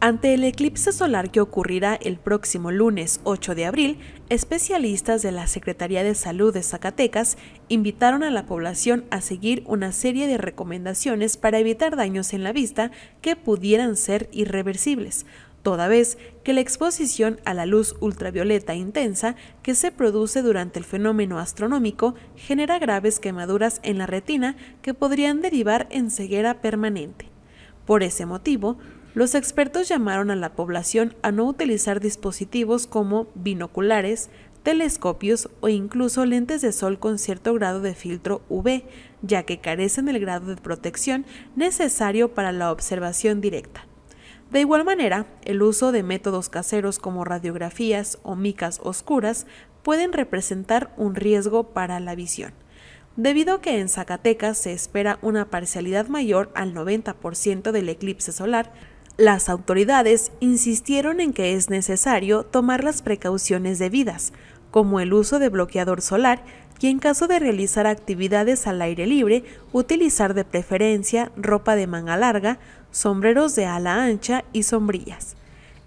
Ante el eclipse solar que ocurrirá el próximo lunes 8 de abril, especialistas de la Secretaría de Salud de Zacatecas invitaron a la población a seguir una serie de recomendaciones para evitar daños en la vista que pudieran ser irreversibles, toda vez que la exposición a la luz ultravioleta intensa que se produce durante el fenómeno astronómico genera graves quemaduras en la retina que podrían derivar en ceguera permanente. Por ese motivo, los expertos llamaron a la población a no utilizar dispositivos como binoculares, telescopios o incluso lentes de sol con cierto grado de filtro UV, ya que carecen del grado de protección necesario para la observación directa. De igual manera, el uso de métodos caseros como radiografías o micas oscuras pueden representar un riesgo para la visión. Debido a que en Zacatecas se espera una parcialidad mayor al 90% del eclipse solar, las autoridades insistieron en que es necesario tomar las precauciones debidas, como el uso de bloqueador solar y en caso de realizar actividades al aire libre, utilizar de preferencia ropa de manga larga, sombreros de ala ancha y sombrillas.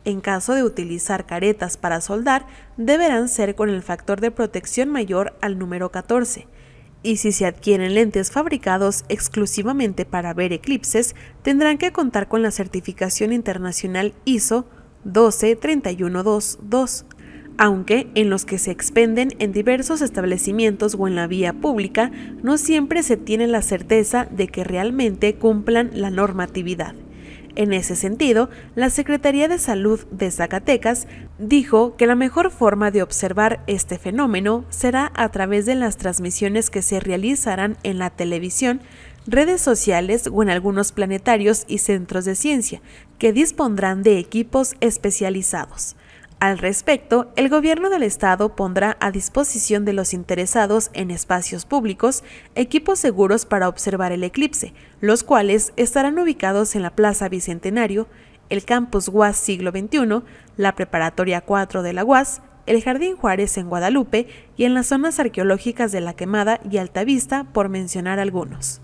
En caso de utilizar caretas para soldar, deberán ser con el factor de protección mayor al número 14 y si se adquieren lentes fabricados exclusivamente para ver eclipses, tendrán que contar con la certificación internacional ISO 123122, aunque en los que se expenden en diversos establecimientos o en la vía pública no siempre se tiene la certeza de que realmente cumplan la normatividad. En ese sentido, la Secretaría de Salud de Zacatecas dijo que la mejor forma de observar este fenómeno será a través de las transmisiones que se realizarán en la televisión, redes sociales o en algunos planetarios y centros de ciencia, que dispondrán de equipos especializados. Al respecto, el gobierno del estado pondrá a disposición de los interesados en espacios públicos equipos seguros para observar el eclipse, los cuales estarán ubicados en la Plaza Bicentenario, el Campus UAS Siglo XXI, la Preparatoria 4 de la UAS, el Jardín Juárez en Guadalupe y en las zonas arqueológicas de La Quemada y Altavista, por mencionar algunos.